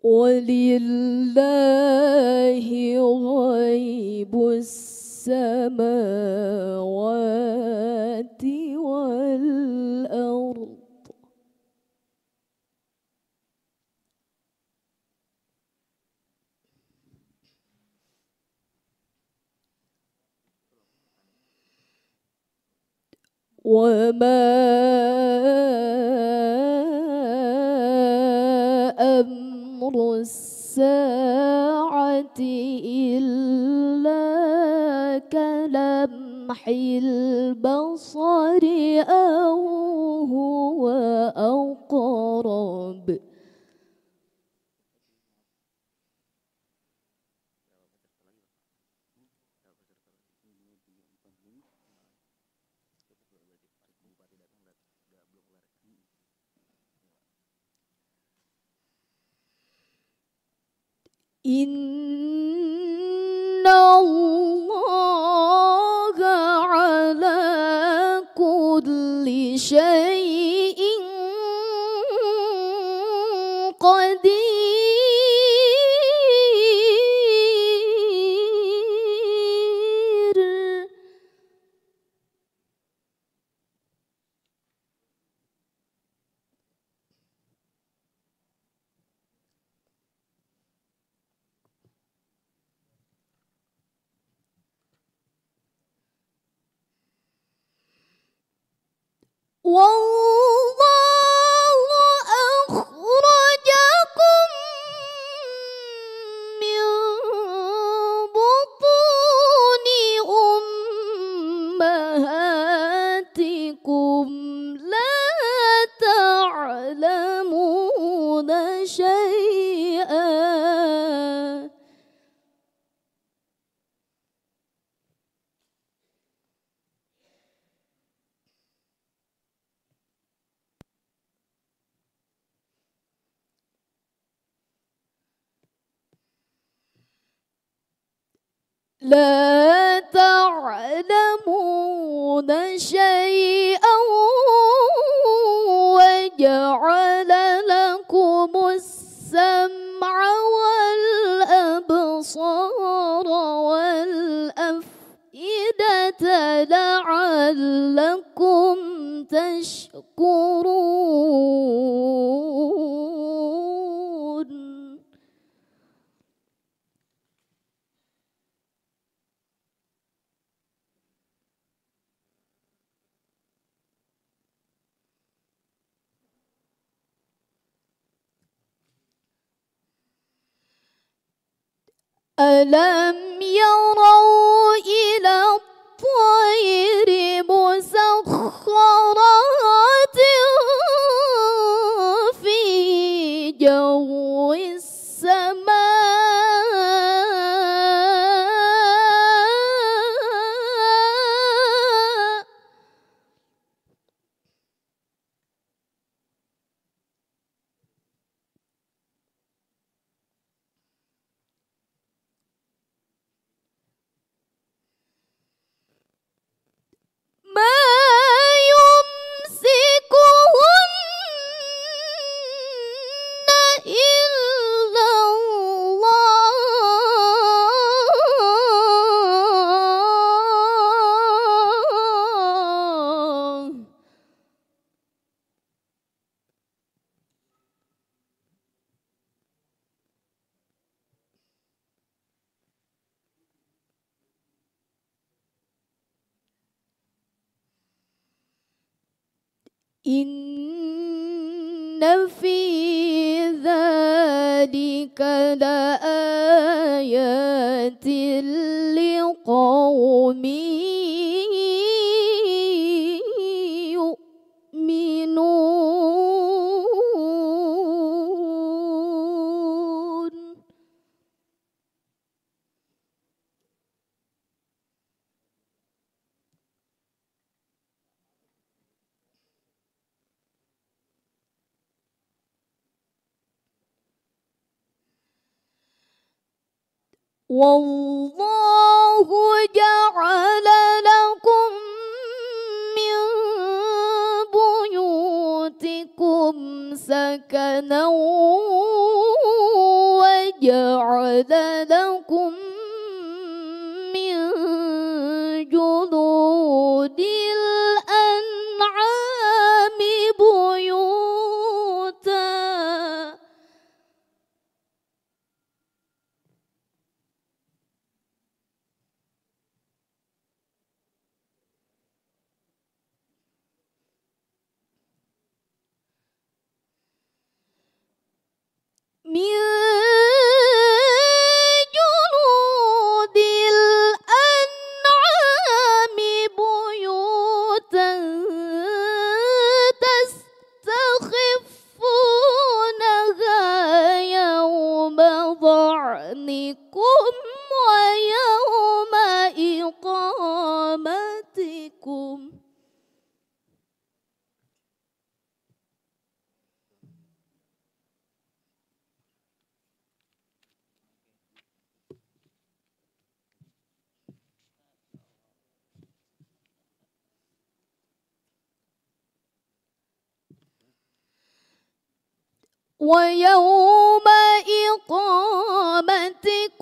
ولله غيب السماوات والأرض وما إلا كلمح البصر أو هو أقرب إن الله على كل شيء 哇呜！لا تعلمون شيئا وجعل لكم السمع والأبصار والأفئدة لعلكم تشكرون ألم يروا إلى الطير مسخرات في جو السماء إن في ذلك لآيات لقوم والله جعل لكم من بيوتكم سكنا وجعل لكم ويوم إقامتك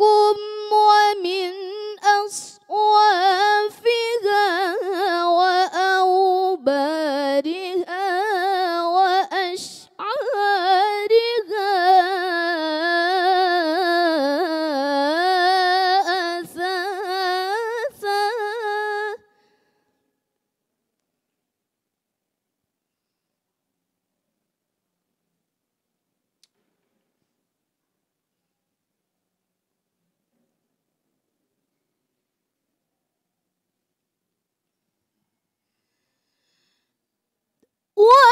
What?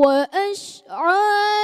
我恩是，我恩。